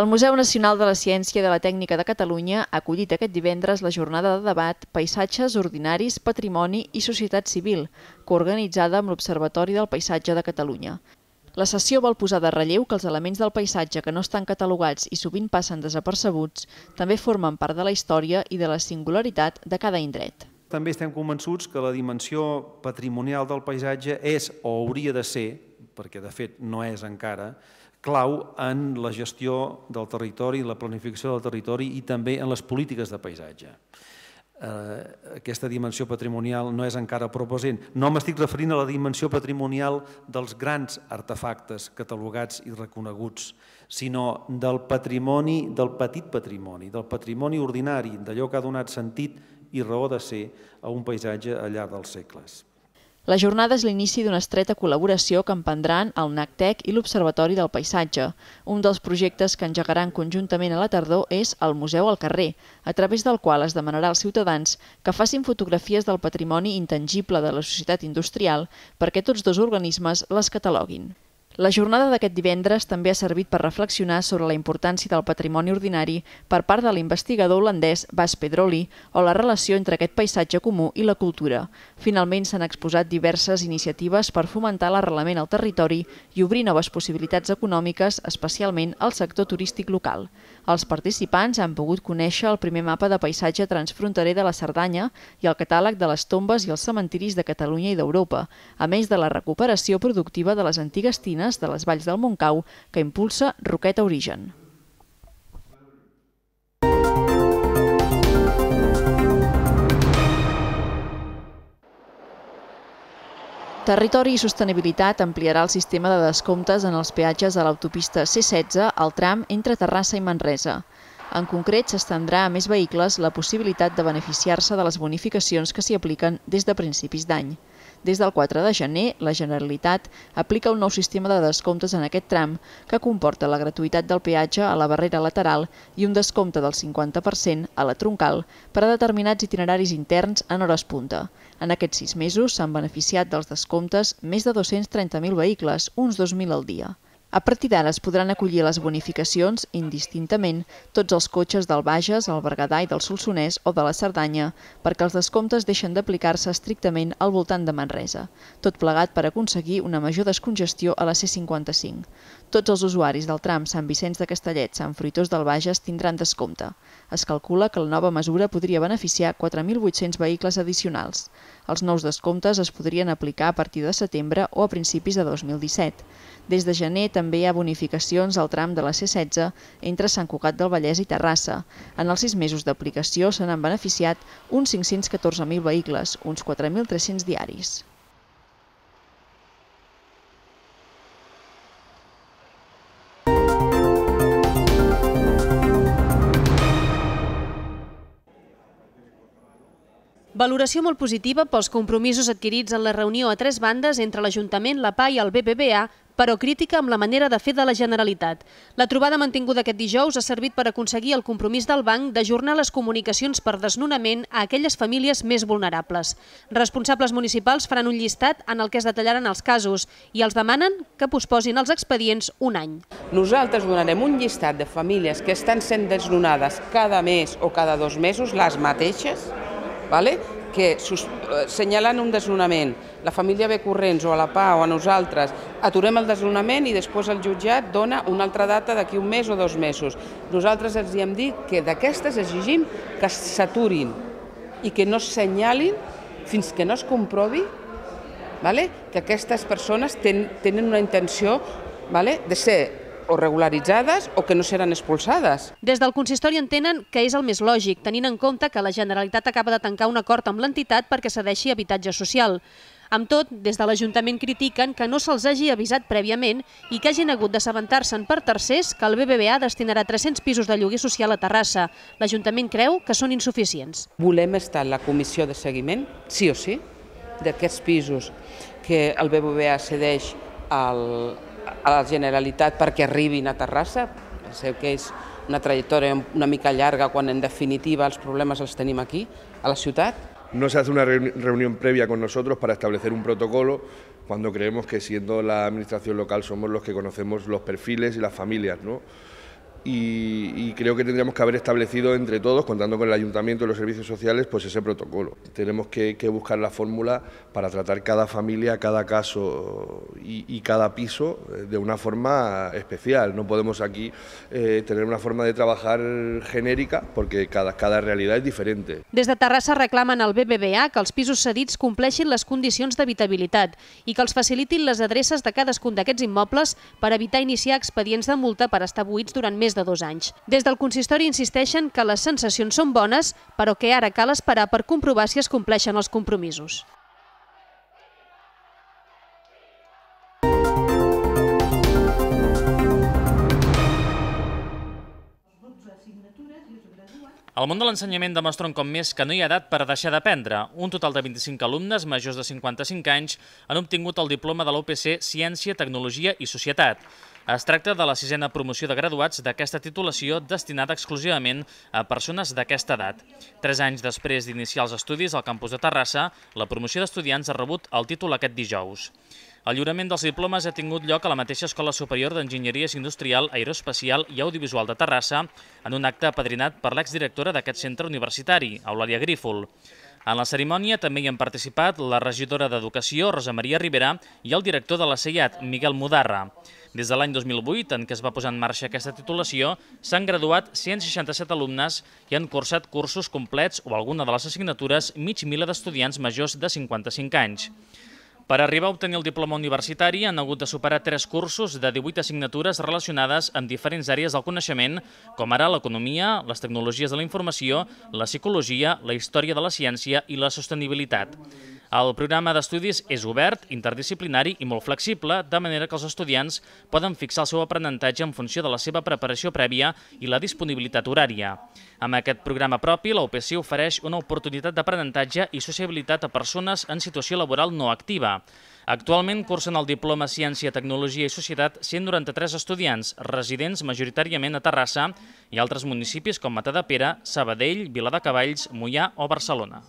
El Museu Nacional de la Ciència i de la Tècnica de Catalunya ha acollit aquest divendres la jornada de debat Paisatges ordinaris, patrimoni i societat civil, coorganitzada amb l'Observatori del Paisatge de Catalunya. La sessió vol posar de relleu que els elements del paisatge que no estan catalogats i sovint passen desapercebuts també formen part de la història i de la singularitat de cada indret. També estem convençuts que la dimensió patrimonial del paisatge és o hauria de ser, perquè de fet no és encara, clau en la gestió del territori, la planificació del territori i també en les polítiques de paisatge. Eh, aquesta dimensió patrimonial no és encara prou present. No m'estic referint a la dimensió patrimonial dels grans artefactes catalogats i reconeguts, sinó del patrimoni, del petit patrimoni, del patrimoni ordinari, d'allò que ha donat sentit i raó de ser a un paisatge al llarg dels segles. La jornada és l'inici d'una estreta col·laboració que emprendran el NACTEC i l'Observatori del Paisatge. Un dels projectes que engegaran conjuntament a la tardor és el Museu al Carrer, a través del qual es demanarà als ciutadans que facin fotografies del patrimoni intangible de la societat industrial perquè tots dos organismes les cataloguin. La jornada d'aquest divendres també ha servit per reflexionar sobre la importància del patrimoni ordinari per part de l'investigador holandès Bas Pedroli o la relació entre aquest paisatge comú i la cultura. Finalment s'han exposat diverses iniciatives per fomentar l'arrelament al territori i obrir noves possibilitats econòmiques, especialment al sector turístic local. Els participants han pogut conèixer el primer mapa de paisatge transfronterer de la Cerdanya i el catàleg de les tombes i els cementiris de Catalunya i d'Europa, a més de la recuperació productiva de les antigues tines de les valls del Montcau que impulsa Roqueta Origen. Territori i Sostenibilitat ampliarà el sistema de descomptes en els peatges de l'autopista C-16 al tram entre Terrassa i Manresa. En concret, s'estendrà a més vehicles la possibilitat de beneficiar-se de les bonificacions que s'hi apliquen des de principis d'any. Des del 4 de gener, la Generalitat aplica un nou sistema de descomptes en aquest tram que comporta la gratuïtat del peatge a la barrera lateral i un descompte del 50% a la troncal per a determinats itineraris interns en hores punta. En aquests sis mesos s'han beneficiat dels descomptes més de 230.000 vehicles, uns 2.000 al dia. A partir d'ara es podran acollir les bonificacions indistintament tots els cotxes del Bages, el Berguedà i del Solsonès o de la Cerdanya, perquè els descomptes deixen d'aplicar-se estrictament al voltant de Manresa, tot plegat per aconseguir una major descongestió a la C-55. Tots els usuaris del tram Sant Vicenç de Castellet Sant Fruitós del Bages tindran descompte. Es calcula que la nova mesura podria beneficiar 4.800 vehicles addicionals. Els nous descomptes es podrien aplicar a partir de setembre o a principis de 2017. Des de gener també hi ha bonificacions al tram de la C-16 entre Sant Cugat del Vallès i Terrassa. En els sis mesos d'aplicació se n'han beneficiat uns 514.000 vehicles, uns 4.300 diaris. Valoració molt positiva pels compromisos adquirits en la reunió a tres bandes entre l'Ajuntament, la PA i el BBVA però crítica amb la manera de fer de la Generalitat. La trobada mantinguda aquest dijous ha servit per aconseguir el compromís del banc d'ajornar les comunicacions per desnonament a aquelles famílies més vulnerables. Responsables municipals faran un llistat en el que es detallaran els casos i els demanen que posposin els expedients un any. Nosaltres donarem un llistat de famílies que estan sent desnonades cada mes o cada dos mesos, les mateixes, vale? que eh, senyalen un desnonament, la família ve corrents o a la PA o a nosaltres, aturem el desnonament i després el jutjat dona una altra data d'aquí un mes o dos mesos. Nosaltres els hi hem dit que d'aquestes exigim que s'aturin i que no es senyalin fins que no es comprovi vale? que aquestes persones ten, tenen una intenció vale? de ser o regularitzades o que no seran expulsades. Des del consistori entenen que és el més lògic, tenint en compte que la Generalitat acaba de tancar un acord amb l'entitat perquè cedeixi habitatge social. Amb tot, des de l'Ajuntament critiquen que no se'ls hagi avisat prèviament i que hagin hagut d'assabentar-se'n per tercers que el BBVA destinarà 300 pisos de lloguer social a Terrassa. L'Ajuntament creu que són insuficients. Volem estar en la comissió de seguiment, sí o sí, d'aquests pisos que el BBVA cedeix al, a la Generalitat perquè arribin a Terrassa. Penseu que és una trajectòria una mica llarga quan en definitiva els problemes els tenim aquí, a la ciutat. No se hace una reunión previa con nosotros para establecer un protocolo cuando creemos que siendo la administración local somos los que conocemos los perfiles y las familias, ¿no? y, y, creo que tendríamos que haber establecido entre todos, contando con el ayuntamiento y los servicios sociales, pues ese protocolo. Tenemos que, que buscar la fórmula para tratar cada familia, cada caso y, y, cada piso eh, de una forma especial. No podemos aquí eh, tener una forma de trabajar genérica porque cada, cada realidad es diferente. Des de Terrassa reclamen al BBVA que els pisos cedits compleixin les condicions d'habitabilitat i que els facilitin les adreces de cadascun d'aquests immobles per evitar iniciar expedients de multa per estar buits durant més més de dos anys. Des del consistori insisteixen que les sensacions són bones, però que ara cal esperar per comprovar si es compleixen els compromisos. El món de l'ensenyament demostra un cop més que no hi ha edat per deixar d'aprendre. Un total de 25 alumnes majors de 55 anys han obtingut el diploma de l'OPC Ciència, Tecnologia i Societat. Es tracta de la sisena promoció de graduats d'aquesta titulació destinada exclusivament a persones d'aquesta edat. Tres anys després d'iniciar els estudis al campus de Terrassa, la promoció d'estudiants ha rebut el títol aquest dijous. El lliurament dels diplomes ha tingut lloc a la mateixa Escola Superior d'Enginyeries Industrial, Aeroespacial i Audiovisual de Terrassa, en un acte apadrinat per l'exdirectora d'aquest centre universitari, Eulàlia Grífol. En la cerimònia també hi han participat la regidora d'Educació, Rosa Maria Rivera, i el director de la CEIAT, Miguel Mudarra. Des de l'any 2008, en què es va posar en marxa aquesta titulació, s'han graduat 167 alumnes i han cursat cursos complets o alguna de les assignatures mig mila d'estudiants majors de 55 anys. Per arribar a obtenir el diploma universitari han hagut de superar tres cursos de 18 assignatures relacionades amb diferents àrees del coneixement, com ara l'economia, les tecnologies de la informació, la psicologia, la història de la ciència i la sostenibilitat. El programa d'estudis és obert, interdisciplinari i molt flexible, de manera que els estudiants poden fixar el seu aprenentatge en funció de la seva preparació prèvia i la disponibilitat horària. Amb aquest programa propi, la ofereix una oportunitat d'aprenentatge i sociabilitat a persones en situació laboral no activa. Actualment cursen el diploma Ciència, Tecnologia i Societat 193 estudiants, residents majoritàriament a Terrassa i altres municipis com Matadapera, Sabadell, Viladecavalls, Mollà o Barcelona.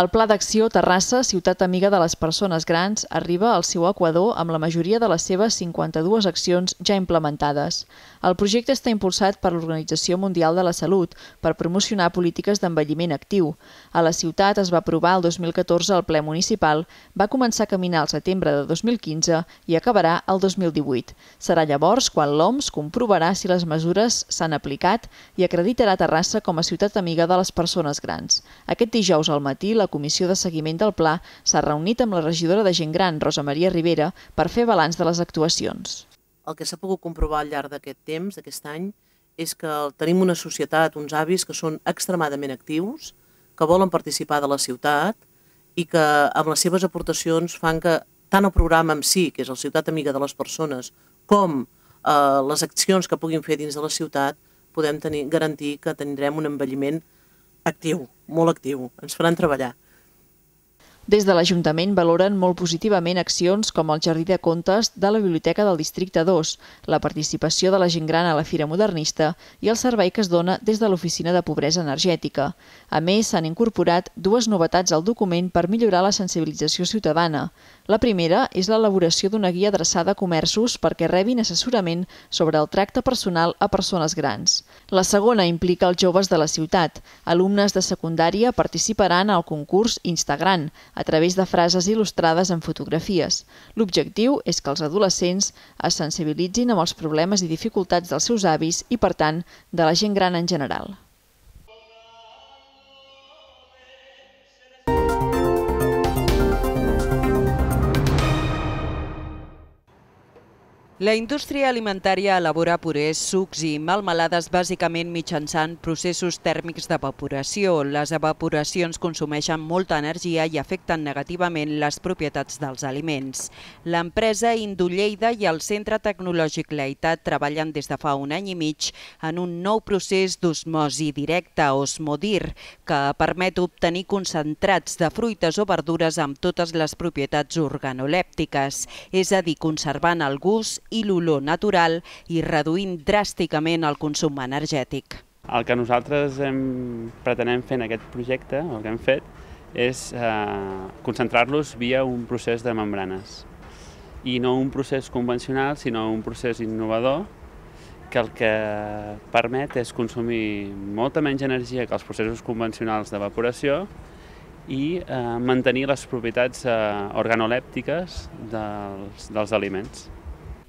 El Pla d'Acció Terrassa, ciutat amiga de les persones grans, arriba al seu equador amb la majoria de les seves 52 accions ja implementades. El projecte està impulsat per l'Organització Mundial de la Salut per promocionar polítiques d'envelliment actiu. A la ciutat es va aprovar el 2014 el ple municipal, va començar a caminar al setembre de 2015 i acabarà el 2018. Serà llavors quan l'OMS comprovarà si les mesures s'han aplicat i acreditarà Terrassa com a ciutat amiga de les persones grans. Aquest dijous al matí, la Comissió de Seguiment del Pla s'ha reunit amb la regidora de Gent Gran, Rosa Maria Rivera, per fer balanç de les actuacions. El que s'ha pogut comprovar al llarg d'aquest temps, d'aquest any, és que tenim una societat, uns avis que són extremadament actius, que volen participar de la ciutat i que amb les seves aportacions fan que tant el programa en si, que és la ciutat amiga de les persones, com eh, les accions que puguin fer dins de la ciutat, podem tenir, garantir que tindrem un envelliment actiu, molt actiu, ens faran treballar. Des de l'Ajuntament valoren molt positivament accions com el Jardí de Contes de la Biblioteca del Districte 2, la participació de la gent gran a la Fira Modernista i el servei que es dona des de l'Oficina de Pobresa Energètica. A més, s'han incorporat dues novetats al document per millorar la sensibilització ciutadana. La primera és l'elaboració d'una guia adreçada a comerços perquè rebin assessorament sobre el tracte personal a persones grans. La segona implica els joves de la ciutat. Alumnes de secundària participaran al concurs Instagram, a través de frases il·lustrades en fotografies. L'objectiu és que els adolescents es sensibilitzin amb els problemes i dificultats dels seus avis i, per tant, de la gent gran en general. La indústria alimentària elabora purés, sucs i melmelades bàsicament mitjançant processos tèrmics d'evaporació. Les evaporacions consumeixen molta energia i afecten negativament les propietats dels aliments. L'empresa Indulleida i el Centre Tecnològic Leitat treballen des de fa un any i mig en un nou procés d'osmosi directa, osmodir, que permet obtenir concentrats de fruites o verdures amb totes les propietats organolèptiques, és a dir, conservant el gust i i l'olor natural i reduint dràsticament el consum energètic. El que nosaltres hem, pretenem fer en aquest projecte, el que hem fet, és eh, concentrar-los via un procés de membranes. I no un procés convencional, sinó un procés innovador que el que permet és consumir molta menys energia que els processos convencionals d'evaporació i eh, mantenir les propietats eh, organolèptiques dels, dels aliments.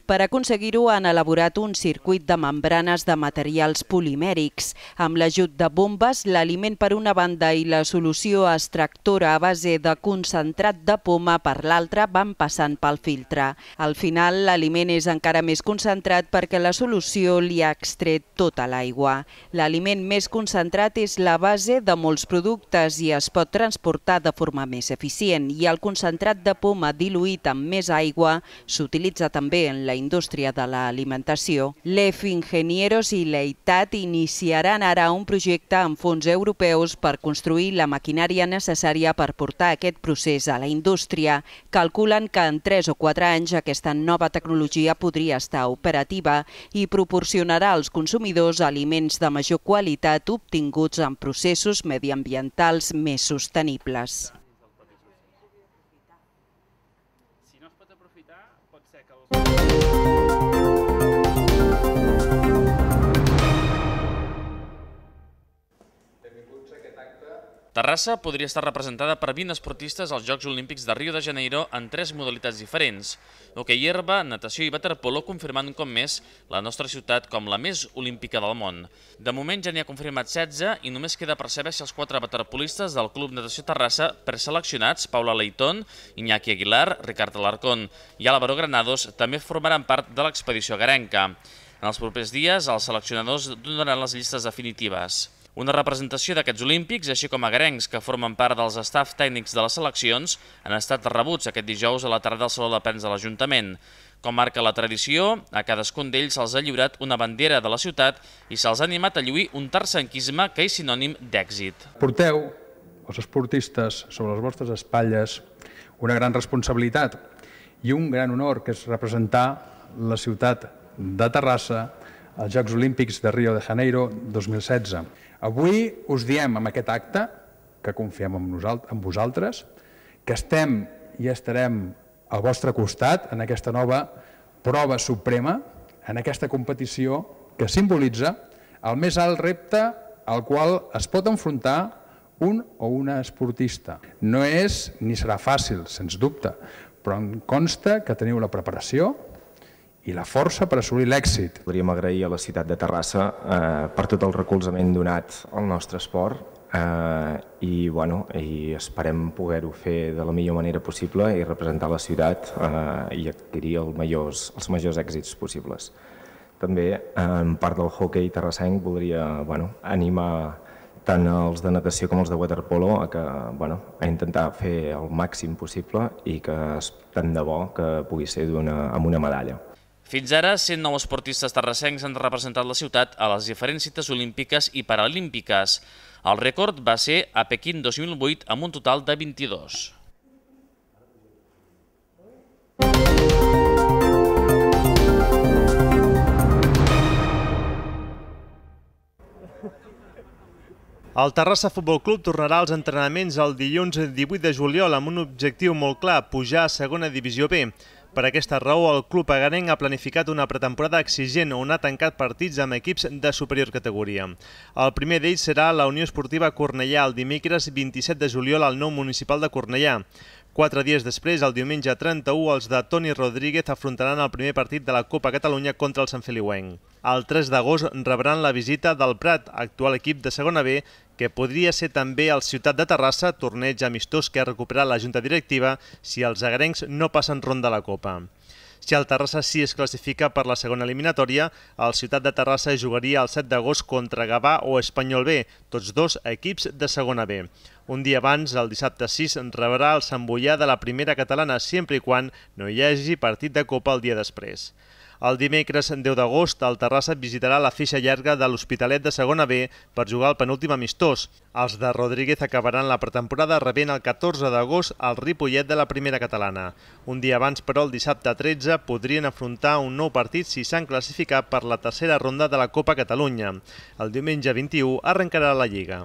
Per aconseguir-ho han elaborat un circuit de membranes de materials polimèrics. Amb l'ajut de bombes, l'aliment per una banda i la solució extractora a base de concentrat de poma per l'altra van passant pel filtre. Al final, l'aliment és encara més concentrat perquè la solució li ha extret tota l'aigua. L'aliment més concentrat és la base de molts productes i es pot transportar de forma més eficient i el concentrat de poma diluït amb més aigua s'utilitza també en la indústria de l'alimentació, l'EF Ingenieros i l'EITAT iniciaran ara un projecte amb fons europeus per construir la maquinària necessària per portar aquest procés a la indústria. Calculen que en 3 o 4 anys aquesta nova tecnologia podria estar operativa i proporcionarà als consumidors aliments de major qualitat obtinguts en processos mediambientals més sostenibles. Thank you. Terrassa podria estar representada per 20 esportistes als Jocs Olímpics de Rio de Janeiro en tres modalitats diferents, hoquei herba, natació i waterpolo confirmant un cop més la nostra ciutat com la més olímpica del món. De moment ja n'hi ha confirmat 16 i només queda per saber si els quatre waterpolistes del Club Natació Terrassa preseleccionats, Paula Leitón, Iñaki Aguilar, Ricard Alarcón i Álvaro Granados, també formaran part de l'expedició garenca. En els propers dies, els seleccionadors donaran les llistes definitives. Una representació d'aquests olímpics, així com grencs que formen part dels staff tècnics de les seleccions, han estat rebuts aquest dijous a la tarda del Saló de Prens de l'Ajuntament. Com marca la tradició, a cadascun d'ells se'ls ha lliurat una bandera de la ciutat i se'ls ha animat a lluir un tarsenquisme que és sinònim d'èxit. Porteu, els esportistes, sobre les vostres espatlles una gran responsabilitat i un gran honor, que és representar la ciutat de Terrassa als Jocs Olímpics de Rio de Janeiro 2016. Avui us diem amb aquest acte, que confiem en, vosaltres, que estem i estarem al vostre costat en aquesta nova prova suprema, en aquesta competició que simbolitza el més alt repte al qual es pot enfrontar un o una esportista. No és ni serà fàcil, sens dubte, però em consta que teniu la preparació, i la força per assolir l'èxit. Podríem agrair a la ciutat de Terrassa eh, per tot el recolzament donat al nostre esport eh, i, bueno, i esperem poder-ho fer de la millor manera possible i representar la ciutat eh, i adquirir el majors, els majors èxits possibles. També, eh, en part del hockey terrassenc, voldria bueno, animar tant els de natació com els de waterpolo a, que, bueno, a intentar fer el màxim possible i que tant de bo que pugui ser una, amb una medalla. Fins ara, 109 esportistes terrassencs han representat la ciutat a les diferents cites olímpiques i paralímpiques. El rècord va ser a Pequín 2008 amb un total de 22. El Terrassa Futbol Club tornarà als entrenaments el dilluns 18 de juliol amb un objectiu molt clar, pujar a segona divisió B. Per aquesta raó, el club agarenc ha planificat una pretemporada exigent on ha tancat partits amb equips de superior categoria. El primer d'ells serà la Unió Esportiva Cornellà el dimecres 27 de juliol al nou municipal de Cornellà. Quatre dies després, el diumenge 31, els de Toni Rodríguez afrontaran el primer partit de la Copa Catalunya contra el Sant Feliuenc. El 3 d'agost rebran la visita del Prat, actual equip de segona B, que podria ser també el Ciutat de Terrassa, torneig amistós que ha recuperat la Junta Directiva si els agrencs no passen ronda la Copa. Si el Terrassa sí es classifica per la segona eliminatòria, el Ciutat de Terrassa jugaria el 7 d'agost contra Gavà o Espanyol B, tots dos equips de segona B. Un dia abans, el dissabte 6, rebrà el Sant Boià de la primera catalana, sempre i quan no hi hagi partit de Copa el dia després. El dimecres 10 d'agost, el Terrassa visitarà la feixa llarga de l'Hospitalet de segona B per jugar el penúltim amistós. Els de Rodríguez acabaran la pretemporada rebent el 14 d'agost al Ripollet de la primera catalana. Un dia abans, però, el dissabte 13, podrien afrontar un nou partit si s'han classificat per la tercera ronda de la Copa Catalunya. El diumenge 21 arrencarà la Lliga.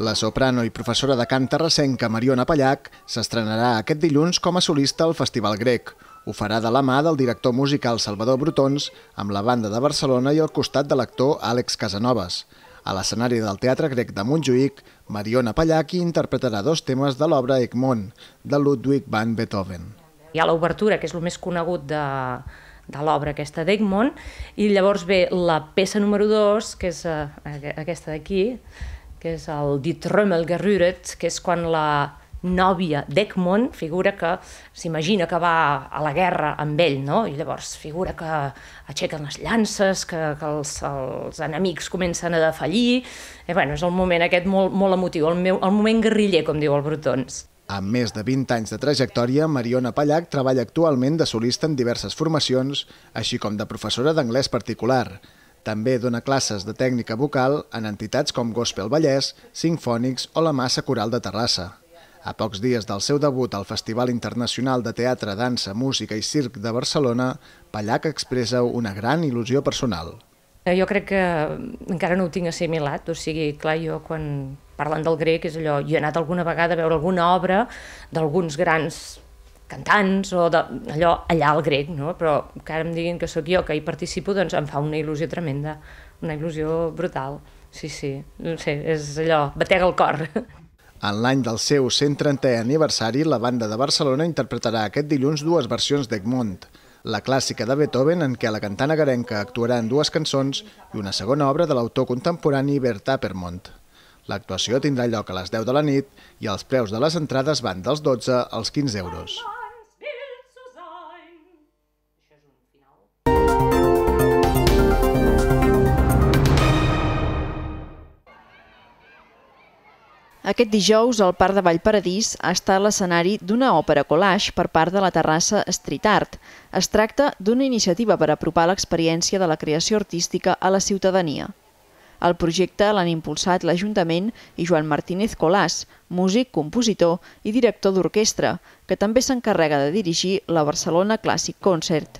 La soprano i professora de cant terrassenca Mariona Pallac s'estrenarà aquest dilluns com a solista al Festival Grec. Ho farà de la mà del director musical Salvador Brutons amb la banda de Barcelona i al costat de l'actor Àlex Casanovas. A l'escenari del Teatre Grec de Montjuïc, Mariona Pallac interpretarà dos temes de l'obra Egmont, de Ludwig van Beethoven. Hi ha l'obertura, que és el més conegut de, de l'obra aquesta d'Egmont, i llavors ve la peça número 2, que és eh, aquesta d'aquí, que és el dit Römmel gerüret, que és quan la nòvia d'Egmont figura que s'imagina que va a la guerra amb ell, no? I llavors figura que aixequen les llances, que, que els, els enemics comencen a defallir... Eh, bueno, és el moment aquest molt, molt emotiu, el, meu, el moment guerriller, com diu el Brutons. Amb més de 20 anys de trajectòria, Mariona Pallac treballa actualment de solista en diverses formacions, així com de professora d'anglès particular. També dona classes de tècnica vocal en entitats com Gospel Vallès, Sinfònics o la Massa Coral de Terrassa. A pocs dies del seu debut al Festival Internacional de Teatre, Dansa, Música i Circ de Barcelona, Pallac expressa una gran il·lusió personal. Eh, jo crec que mm, encara no ho tinc assimilat, o sigui, clar, jo quan parlen del grec és allò, jo he anat alguna vegada a veure alguna obra d'alguns grans cantants o de, allò allà al grec, no? però que ara em diguin que sóc jo que hi participo, doncs em fa una il·lusió tremenda, una il·lusió brutal. Sí, sí, no sé, és allò, batega el cor. En l'any del seu 130è aniversari, la banda de Barcelona interpretarà aquest dilluns dues versions d'Egmont, la clàssica de Beethoven en què la cantana garenca actuarà en dues cançons i una segona obra de l'autor contemporani Bert Appermont. L'actuació tindrà lloc a les 10 de la nit i els preus de les entrades van dels 12 als 15 euros. Aquest dijous, el Parc de Vallparadís ha estat l'escenari d'una òpera collage per part de la terrassa Street Art. Es tracta d'una iniciativa per apropar l'experiència de la creació artística a la ciutadania. El projecte l'han impulsat l'Ajuntament i Joan Martínez Colàs, músic, compositor i director d'orquestra, que també s'encarrega de dirigir la Barcelona Classic Concert.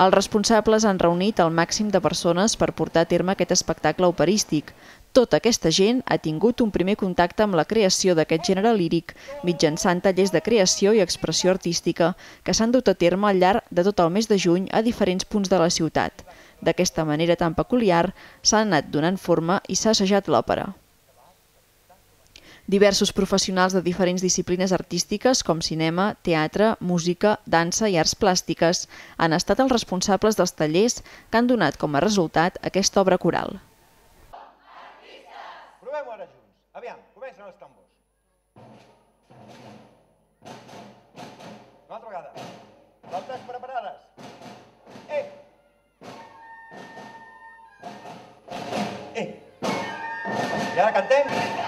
Els responsables han reunit el màxim de persones per portar a terme aquest espectacle operístic, tota aquesta gent ha tingut un primer contacte amb la creació d'aquest gènere líric mitjançant tallers de creació i expressió artística que s'han dut a terme al llarg de tot el mes de juny a diferents punts de la ciutat. D'aquesta manera tan peculiar s'ha anat donant forma i s'ha assajat l'òpera. Diversos professionals de diferents disciplines artístiques com cinema, teatre, música, dansa i arts plàstiques han estat els responsables dels tallers que han donat com a resultat aquesta obra coral. Una altra vegada. Voltes preparades. Eh! Eh! I ara cantem.